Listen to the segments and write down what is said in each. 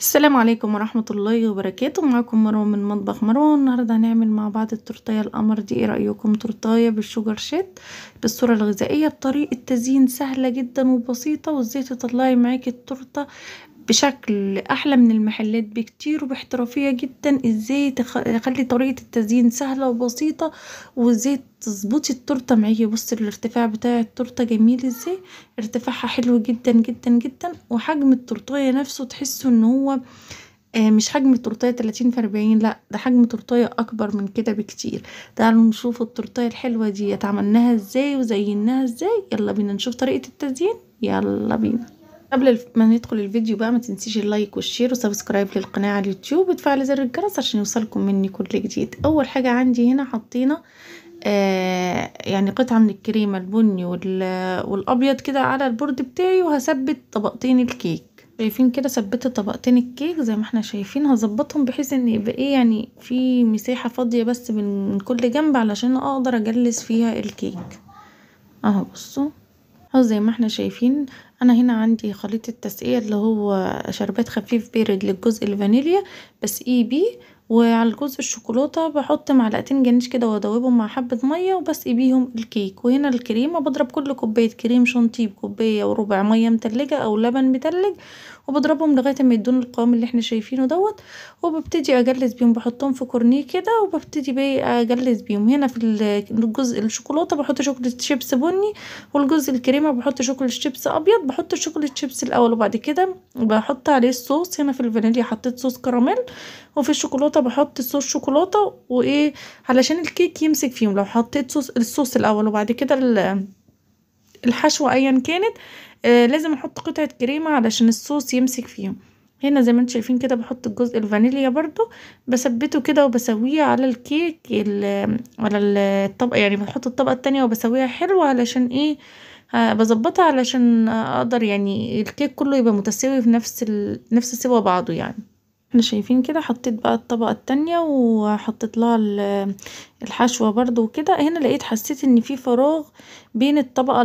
السلام عليكم ورحمة الله وبركاته معاكم مروان من مطبخ مروان النهاردة هنعمل مع بعض التورتاية القمر دي ايه رأيكم تورتاية بالشوجر شيت بالصورة الغذائية بطريقة تزيين سهلة جدا وبسيطة وازاي تطلعي معاكي التورتة بشكل أحلى من المحلات بكتير وباحترافية جدا ازاي تخلي طريقة التزيين سهلة وبسيطة وازاي تظبطي التورتة معايا بصي الارتفاع بتاع التورتة جميل ازاي ارتفاعها حلو جدا جدا جدا وحجم التورتاية نفسه تحسه ان هو آه، مش حجم التورتاية تلاتين في اربعين لا ده حجم تورتاية اكبر من كده بكتير تعالوا نشوف التورتاية الحلوة ديت عملناها ازاي وزيناها ازاي يلا بينا نشوف طريقة التزيين يلا بينا قبل ما ندخل الفيديو بقى ما تنسيش اللايك والشير وسبسكرايب للقناة على اليوتيوب وتفعل زر الجرس عشان يوصلكم مني كل جديد اول حاجة عندي هنا حطينا آه يعني قطعة من الكريمة البني والابيض كده على البورد بتاعي وهثبت طبقتين الكيك شايفين كده ثبت طبقتين الكيك زي ما احنا شايفين هظبطهم بحيث ان يبقى ايه يعني في مساحة فاضية بس من كل جنب علشان اقدر اجلس فيها الكيك اهو بصوا اهو زي ما احنا شايفين انا هنا عندي خليط التسقية اللي هو شربات خفيف بارد للجزء الفانيليا اي بيه وعلى الجزء الشوكولاتة بحط معلقتين جنيش كده وادوبهم مع حبة مية وبسقي بيهم الكيك وهنا الكريمة بضرب كل كوباية كريم شانتيه بكوباية وربع مية متلجة او لبن متلج وبضربهم لغايه ما يدون القوام اللي احنا شايفينه دوت وببتدي اجلس بيهم بحطهم في كورنيه كده وببتدي بقى اجلس بيهم هنا في الجزء الشوكولاته بحط شوكولاته شيبس بني والجزء الكريمه بحط شوكولاته شيبس ابيض بحط الشوكولاته شيبس الاول وبعد كده بحط عليه الصوص هنا في الفانيليا حطيت صوص كراميل وفي الشوكولاته بحط صوص شوكولاته وايه علشان الكيك يمسك فيهم لو حطيت صوص الصوص الاول وبعد كده الحشوه ايا كانت آه لازم احط قطعة كريمة علشان الصوص يمسك فيهم هنا زي ما انتم شايفين كده بحط الجزء الفانيليا برضو بثبته كده وبسويه على الكيك على الطبقة يعني بحط الطبقة التانية وبسويها حلوه علشان ايه آه، بظبطها علشان اقدر يعني الكيك كله يبقى متساوي في نفس ال... نفس سوا بعضه يعني احنا شايفين كده حطيت بقى الطبقة التانية وحطيت لها الحشوة برضو وكده هنا لقيت حسيت ان في فراغ بين الطبقة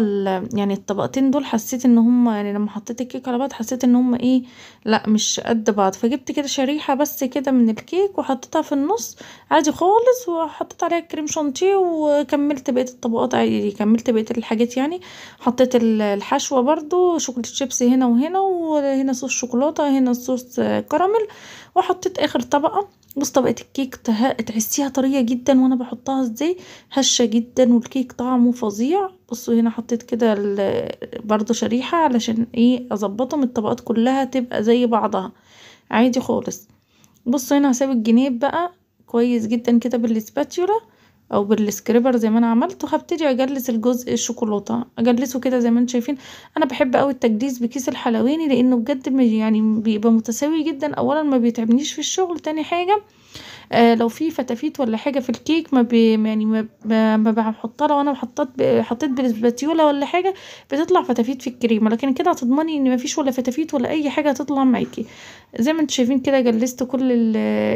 يعني الطبقتين دول حسيت ان هما يعني لما حطيت الكيك على بعض حسيت ان هما ايه لا مش قد بعض فجبت كده شريحة بس كده من الكيك وحطيتها في النص عادي خالص وحطيت عليها كريم شانتيه وكملت بقية الطبقات عادي يعني كملت بقية الحاجات يعني حطيت الحشوة برضو شوكولاتة شيبس هنا وهنا وهنا صوص شوكولاتة هنا صوص كراميل وحطيت اخر طبقة بص طبقة الكيك تحسيها طرية جدا وانا بحطها ازاي هشة جدا والكيك طعمه فظيع بصوا هنا حطيت كده برضو شريحة علشان ايه اظبطهم الطبقات كلها تبقى زي بعضها عادي خالص بصوا هنا هسيب الجنيه بقى كويس جدا كده بالسباتيولا او بالسكريبر زي ما انا عملت وهبتدي اجلس الجزء الشوكولاته اجلسه كده زي ما انتم شايفين انا بحب قوي التجليس بكيس الحلواني لانه بجد يعني بيبقى متساوي جدا اولا ما بيتعبنيش في الشغل تاني حاجه آه لو في فتافيت ولا حاجه في الكيك ما بي يعني ما, ما بحطها لو انا حطيت حطيت بالسباتيولا ولا حاجه بتطلع فتافيت في الكريمه لكن كده هتضمني ان ما فيش ولا فتافيت ولا اي حاجه هتطلع معاكي زي ما انتم شايفين كده جلست كل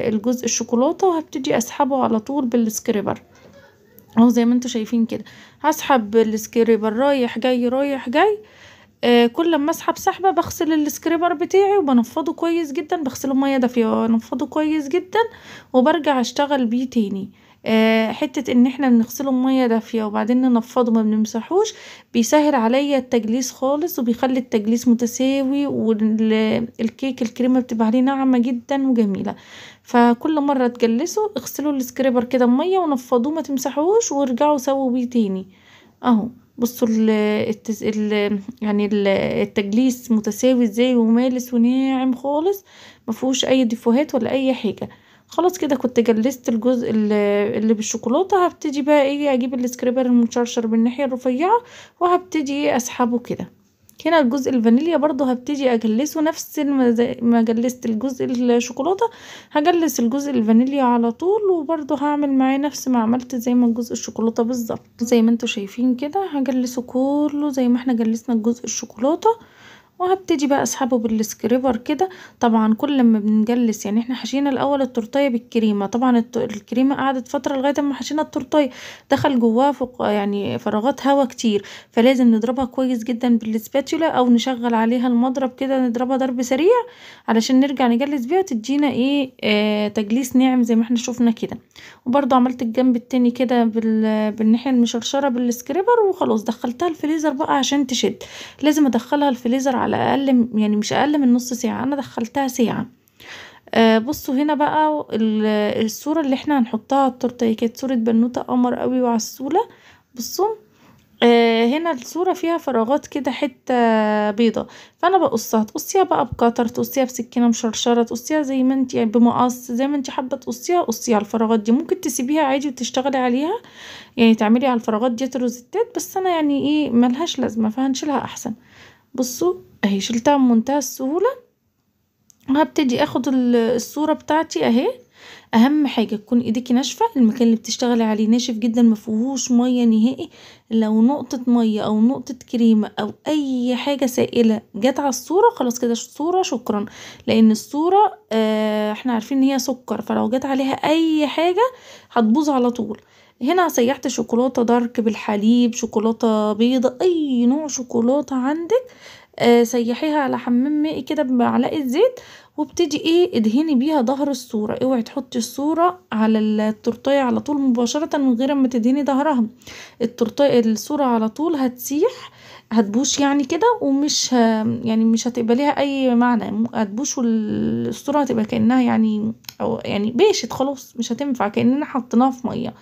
الجزء الشوكولاته وهبتدي اسحبه على طول بالسكريبر أهو زي ما انتوا شايفين كده هسحب السكريبر رايح جاي رايح جاي آه كل لما اسحب سحبة بغسل السكريبر بتاعي وبنفضه كويس جدا بغسله مية دافية بنفضه كويس جدا وبرجع اشتغل بيه تاني آه حتة ان احنا بنغسله مية دافية وبعدين ننفضه ما بنمسحوش بيسهل عليا التجليس خالص وبيخلي التجليس متساوي والكيك الكريمة بتبقى عليه ناعمة جدا وجميلة فكل مرة تجلسوا اغسلوا السكريبر كده بمية ونفضوه ما تمسحوهوش وارجعوا سووا بيه تاني اهو بصوا ال التز... يعني التجليس متساوي ازاي ومالس وناعم خالص مفيهوش اي ديفوهات ولا اي حاجة خلاص كده كنت جلست الجزء اللي بالشوكولاته هبتدي بقى ايه اجيب السكريبر المشرشر بالناحيه الرفيعه وهبتدي إيه، اسحبه كده هنا الجزء الفانيليا برضو هبتدي اجلسه نفس ما جلست الجزء الشوكولاته هجلس الجزء الفانيليا على طول وبرضو هعمل معاه نفس ما عملت زي ما الجزء الشوكولاته بالظبط زي ما انتوا شايفين كده هجلسه كله زي ما احنا جلسنا الجزء الشوكولاته وهبتدي بقى اسحبه بالسكريبر كده طبعا كل ما بنجلس يعني احنا حشينا الاول التورتيه بالكريمه طبعا الكريمه قعدت فتره لغايه ما حشينا التورتيه دخل جواها فوق يعني فراغات هواء كتير فلازم نضربها كويس جدا بالسباتولا او نشغل عليها المضرب كده نضربها ضرب سريع علشان نرجع نجلس بيها تدينا ايه آه تجليس ناعم زي ما احنا شفنا كده وبرده عملت الجنب التاني كده بالناحيه المشرشره بالسكريبر وخلاص دخلتها الفريزر بقى عشان تشد لازم ادخلها الفريزر على الاقل يعني مش اقل من نص ساعه انا دخلتها ساعه آه بصوا هنا بقى الصوره اللي احنا هنحطها على التورته هي كانت صوره بنوته قمر قوي وعسوله بصوا آه هنا الصورة فيها فراغات كده حتة بيضة فأنا بقصها تقصيها بقى بكتر تقصيها بسكينة مشرشرة تقصيها زي ما انت يعني بمقص زي ما انت حابة تقصيها قصيها الفراغات دي ممكن تسيبيها عادي وتشتغلي عليها يعني تعملي على الفراغات دي روزيتات بس أنا يعني ايه ملهاش لازمة فهنشيلها أحسن بصوا اهي شلتها بمنتهى السهولة وهبتدي اخد الصورة بتاعتي اهي اهم حاجة تكون ايديكي ناشفة المكان اللي بتشتغلي عليه ناشف جدا مفيهوش مية نهائي لو نقطة مية او نقطة كريمة او اي حاجة سائلة جت على الصورة خلاص كده الصورة شكرا لان الصورة آه احنا عارفين ان هي سكر فلو جت عليها اي حاجة هتبوظ على طول هنا سيحت شوكولاتة دارك بالحليب شوكولاتة بيضة اي نوع شوكولاتة عندك آه سيحيها على حمام مائي كده بمعلقة زيت وابتدي ايه ادهني بيها ظهر الصورة اوعي تحطي الصورة على التورتاية على طول مباشرة من غير ما تدهني ظهرها التورتاية الصورة على طول هتسيح هتبوش يعني كده ومش يعني مش هتبقى ليها اي معنى هتبوش والاسطوره هتبقى كانها يعني او يعني باشت خلاص مش هتنفع كاننا حطيناها في ميه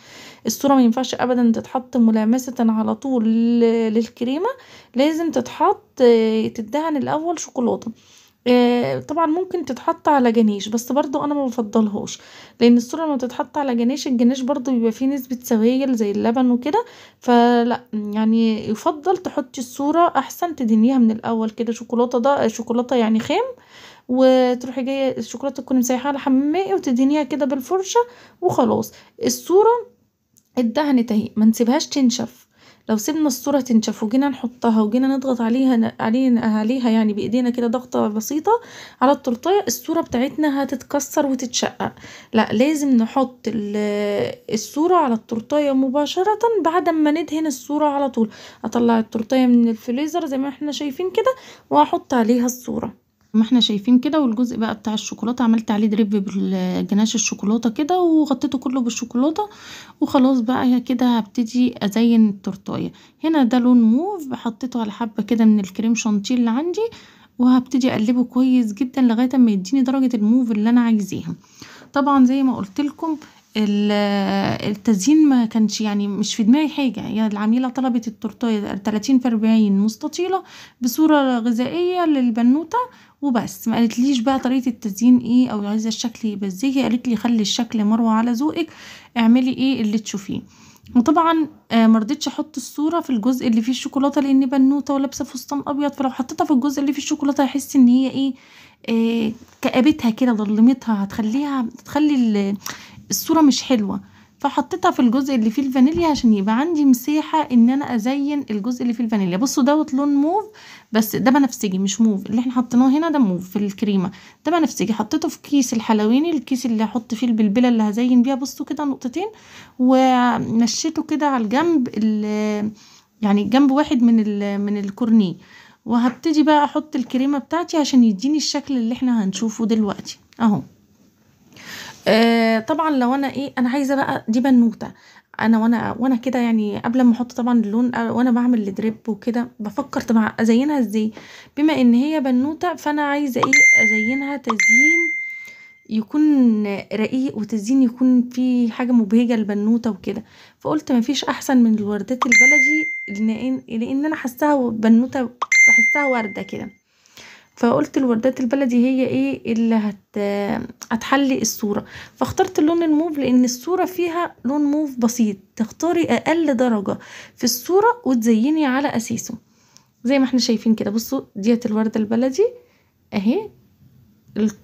الصوره ما ينفعش ابدا تتحط ملامسه على طول للكريمه لازم تتحط تدهن الاول شوكولاته آه، طبعًا ممكن تتحط على جنيش بس برضو أنا ما بافضّلهاش، لإن الصورة لمّا تتحط على جنيش الجنيش برضو بيبقى فيه نسبة سوائل زي اللبن وكده، فلأ، يعني يُفضّل تحطّي الصورة أحسن تدنيها من الأول كده شوكولاتة ده شوكولاتة يعني خام، وتروحي جاية الشوكولاتة تكون مسيحه على حمّام مائي وتدنيها كده بالفرشة وخلاص، الصورة الدهن أهي، ما نسيبهاش تنشف. لو سيبنا الصورة تنشف وجينا نحطها وجينا نضغط عليها علينا عليها يعني بايدينا كده ضغطة بسيطة على التورتاية الصورة بتاعتنا هتتكسر وتتشقق لا لازم نحط الصورة على التورتاية مباشرة بعد ما ندهن الصورة على طول اطلع التورتاية من الفريزر زي ما احنا شايفين كده واحط عليها الصورة ما احنا شايفين كده والجزء بقى بتاع الشوكولاتة عملت عليه دريب بالجناش الشوكولاتة كده وغطيته كله بالشوكولاتة وخلاص بقى كده هبتدي ازين التورتايه هنا ده لون موف حطيته على حبة كده من الكريم شانتيه اللي عندي وهبتدي اقلبه كويس جدا لغاية اما يديني درجة الموف اللي انا عايزاها طبعا زي ما لكم التزيين ما كانش يعني مش في دماغي حاجة، هي العميلة طلبت التورتاية 30 في 40 مستطيلة بصورة غذائية للبنوتة وبس، ما قالتليش بقى طريقة التزيين إيه أو عايزة الشكل يبقى إزاي، قالت لي خلّي الشكل مروة على ذوقِك، اعملي إيه اللي تشوفيه، وطبعًا آآ آه، ما رضيتش أحط الصورة في الجزء اللي فيه الشوكولاتة لان بنوتة ولابسة فستان أبيض، فلو حطيتها في الجزء اللي فيه الشوكولاتة هيحس إن هي إيه آآ آه، كآبتها كده ظلمتها هتخلّيها تخلي الصورة مش حلوة فحطيتها في الجزء اللي فيه الفانيليا عشان يبقى عندي مساحة ان انا ازين الجزء اللي فيه الفانيليا بصوا دوت لون موف بس ده بنفسجي مش موف اللي احنا حطيناه هنا ده موف في الكريمة ده بنفسجي حطيته في كيس الحلويني الكيس اللي هحط فيه البلبلة اللي هزين بيها بصوا كده نقطتين ومشيته كده على الجنب يعني جنب واحد من من الكورنيه وهبتدي بقى احط الكريمة بتاعتي عشان يديني الشكل اللي احنا هنشوفه دلوقتي اهو آه، طبعًا لو أنا إيه، أنا عايزة بقى دي بنوتة، أنا وأنا وأنا كده يعني قبل ما أحُط طبعًا اللون وأنا بعمل الدريب وكده، بفكر طبعا أزيّنها إزاي؟ بما إن هي بنوتة، فأنا عايزة إيه، أزيّنها تزيين يكون رقيق وتزيين يكون فيه حاجة مبهجة للبنوتة وكده، فقُلت ما فيش أحسن من الوردات البلدي لإن لإن أنا حاسّاها بنوتة بحسها وردة كده. فقلت الوردات البلدي هي ايه اللي هت هتحلي الصورة فاخترت اللون الموف لان الصورة فيها لون موف بسيط تختاري اقل درجة في الصورة وتزيني على اساسه زي ما احنا شايفين كده بصوا ديت الوردة البلدي اهي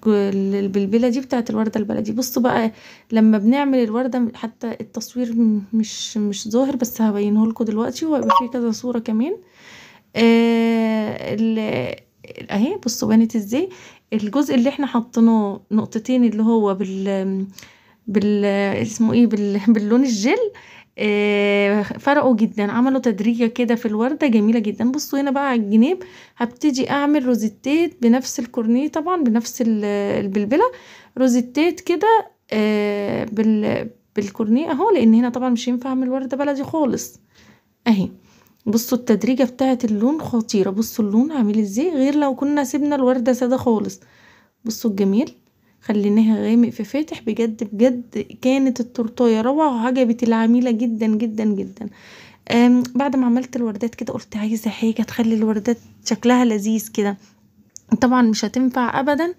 البلبله دي بتاعه الورده البلدي بصوا بقى لما بنعمل الورده حتى التصوير مش مش ظاهر بس هبينه لكم دلوقتي وهيبقى فيه كذا صوره كمان آه اهي بصوا بانت ازاي الجزء اللي احنا حطيناه نقطتين اللي هو بال بال اسمه ايه بال... باللون الجل آه فرقوا جدا عملوا تدريجة كده في الوردة جميلة جدا بصوا هنا بقى على الجناب هبتدي اعمل روزيتات بنفس الكورنيه طبعا بنفس البلبلة روزيتات كده آه بال بالكورنيه اهو لان هنا طبعا مش ينفع اعمل وردة بلدي خالص اهي بصوا التدريجة بتاعة اللون خطيرة بصوا اللون عامل ازاي غير لو كنا سيبنا الوردة سادة خالص بصوا الجميل خليناها غامق في فاتح بجد بجد كانت التورتايه روعه وعجبت العميله جدا جدا جدا بعد ما عملت الوردات كده قلت عايزه حاجه تخلي الوردات شكلها لذيذ كده طبعا مش هتنفع ابدا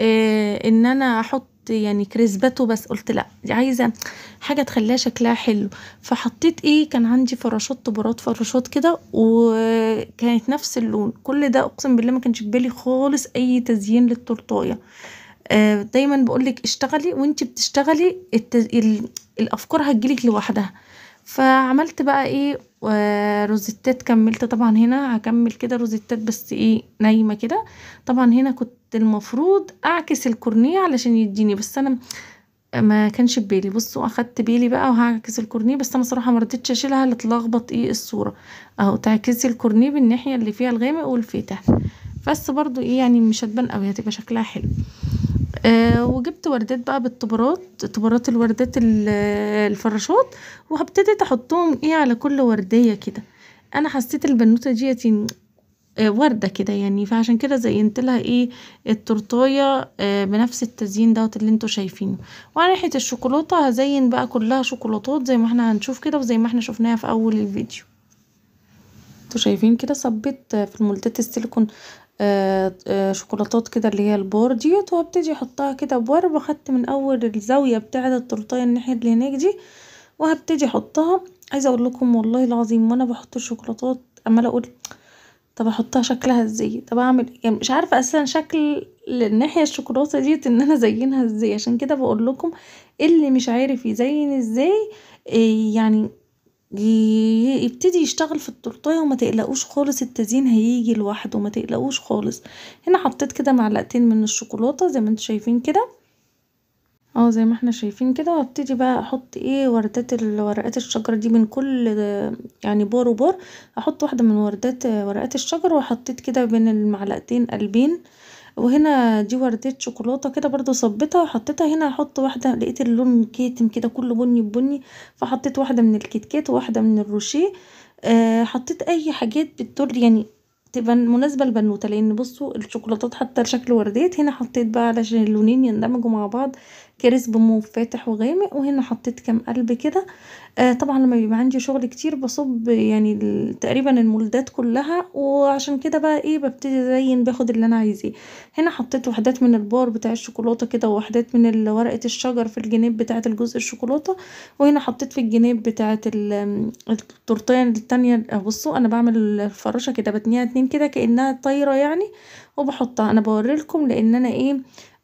آه، ان انا احط يعني كريسباتو بس قلت لا دي عايزه حاجه تخليها شكلها حلو فحطيت ايه كان عندي فراشات براد فراشات كده وكانت نفس اللون كل ده اقسم بالله ما كانش في بالي خالص اي تزيين للتورتايه آه، دايما بقولك اشتغلي وانت بتشتغلي التز... الافكار هتجيلك لوحدها فعملت بقى ايه روزيتات كملت طبعا هنا هكمل كده روزيتات بس ايه نايمه كده طبعا هنا كنت المفروض اعكس الكورنيه علشان يديني بس انا ما كانش ببالي بصوا اخدت بالي بقى وهعكس الكورنيه بس انا صراحه ما رضيتش اشيلها لتلخبط ايه الصوره اهو تعكسي الكورنيه بالناحيه اللي فيها الغامق والفاتح بس برضو ايه يعني مش هتبان قوي هتبقى شكلها حلو آه، وجبت وردات بقى بالطبرات طبرات الوردات الفراشات وابتديت احطهم ايه على كل وردية كده انا حسيت البنوتة دي آه، وردة كده يعني فعشان كده زينت لها ايه التورتاية آه، بنفس التزيين دوت اللي انتوا شايفينه وعلى ناحية الشوكولاتة هزين بقى كلها شوكولاتات زي ما احنا هنشوف كده وزي ما احنا شفناها في اول الفيديو انتوا شايفين كده صبيت في المولدات السيليكون آه، آه، شوكولاتات كده اللي هي البار ديت وهبتدي احطها كده بورق خدت من اول الزاوية بتاعة التورتاية الناحية اللي هناك دي وهبتدي احطها عايزة اقول لكم والله العظيم وانا بحط الشوكولاتات عمالة اقول طب احطها شكلها ازاي طب اعمل إيه؟ يعني مش عارفة اصلا شكل الناحية الشوكولاتة ديت ان انا ازينها ازاي عشان كده بقول لكم اللي مش عارف يزين ازاي إيه يعني يبتدي يشتغل في التورتايه وما تقلقوش خالص التزيين هيجي لوحده وما تقلقوش خالص هنا حطيت كده معلقتين من الشوكولاته زي ما انتوا شايفين كده اه زي ما احنا شايفين كده وابتدي بقى احط ايه وردات ورقات الشجر دي من كل يعني بار وبار احط واحده من وردات ورقات الشجر وحطيت كده بين المعلقتين قلبين وهنا دي وردية شوكولاتة كده برضو صبيتها وحطيتها هنا هحط واحدة لقيت اللون كاتم كده كله بني بني فحطيت واحدة من الكيتكات كات وواحدة من الروشيه آه حطيت اي حاجات بتدل يعني تبقى مناسبة للبنوتة لان بصوا الشوكولاتات حتى شكل ورديه هنا حطيت بقى علشان اللونين يندمجوا مع بعض كريسب موف فاتح وغامق وهنا حطيت كام قلب كده آه طبعا لما بيبقى عندي شغل كتير بصب يعني تقريبا المولدات كلها وعشان كده بقى ايه ببتدي ازين باخد اللي انا عايزاه هنا حطيت وحدات من البار بتاع الشوكولاته كده ووحدات من ورقه الشجر في الجناب بتاعه الجزء الشوكولاته وهنا حطيت في الجناب بتاعه التورتيه التانية آه، بصوا انا بعمل الفراشه كده بتنيها اتنين كده كانها طايره يعني وبحطها انا بوريلكم لان انا ايه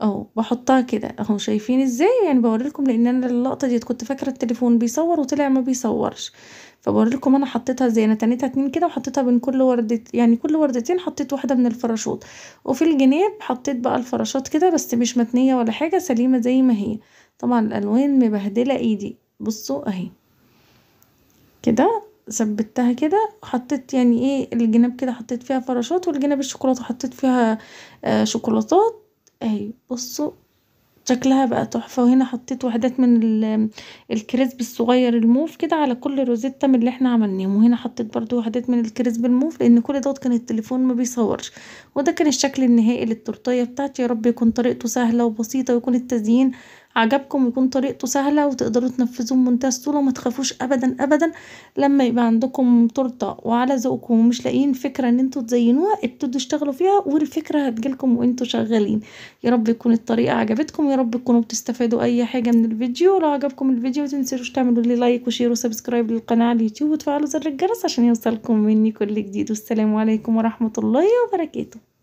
أهو بحطها كده أهو شايفين إزاي يعني بوريلكم لأن أنا اللقطة دي كنت فاكرة التليفون بيصور وطلع ما بيصورش فبوريلكم أنا حطيتها إزاي أنا تنيتها اتنين كده وحطيتها بين كل وردة يعني كل وردتين حطيت واحدة من الفراشوت وفي الجناب حطيت بقى الفراشات كده بس مش متنية ولا حاجة سليمة زي ما هي طبعا الألوان مبهدلة إيدي بصوا أهي كده ثبتها كده وحطيت يعني ايه الجناب كده حطيت فيها فراشات والجناب الشوكولاته حطيت فيها آه شوكولاتات اهي بصوا شكلها بقى تحفة وهنا حطيت وحدات من الكريسب الصغير الموف كده على كل روزيتا من اللي احنا عملناهم وهنا حطيت برضو وحدات من الكريسب الموف لان كل دوت كان التليفون ما بيصورش وده كان الشكل النهائي للتورتيه بتاعتي يا رب يكون طريقته سهله وبسيطه ويكون التزيين عجبكم ويكون طريقته سهلة وتقدروا تنفذوه بمنتهى السهولة وما تخافوش أبدا أبدا لما يبقى عندكم تورتة وعلى ذوقكم ومش لاقيين فكرة إن انتوا تزينوها ابتدوا اشتغلوا فيها والفكرة هتجيلكم وانتوا شغالين يا رب تكون الطريقة عجبتكم يا رب تكونوا بتستفادوا أي حاجة من الفيديو لو عجبكم الفيديو متنسوش تعملوا لي لايك وشير وسبسكرايب للقناة على اليوتيوب وتفعلوا زر الجرس عشان يوصلكم مني كل جديد والسلام عليكم ورحمة الله وبركاته